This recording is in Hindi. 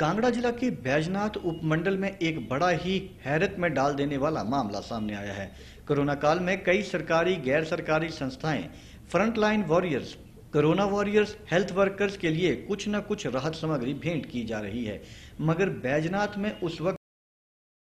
कांगड़ा जिला के बैजनाथ उपमंडल में एक बड़ा ही हैरत में डाल देने वाला मामला सामने आया है कोरोना काल में कई सरकारी गैर सरकारी संस्थाएं frontline warriors corona warriors health workers के लिए कुछ न कुछ राहत सामग्री भेंट की जा रही है मगर बैजनाथ में उस वक्त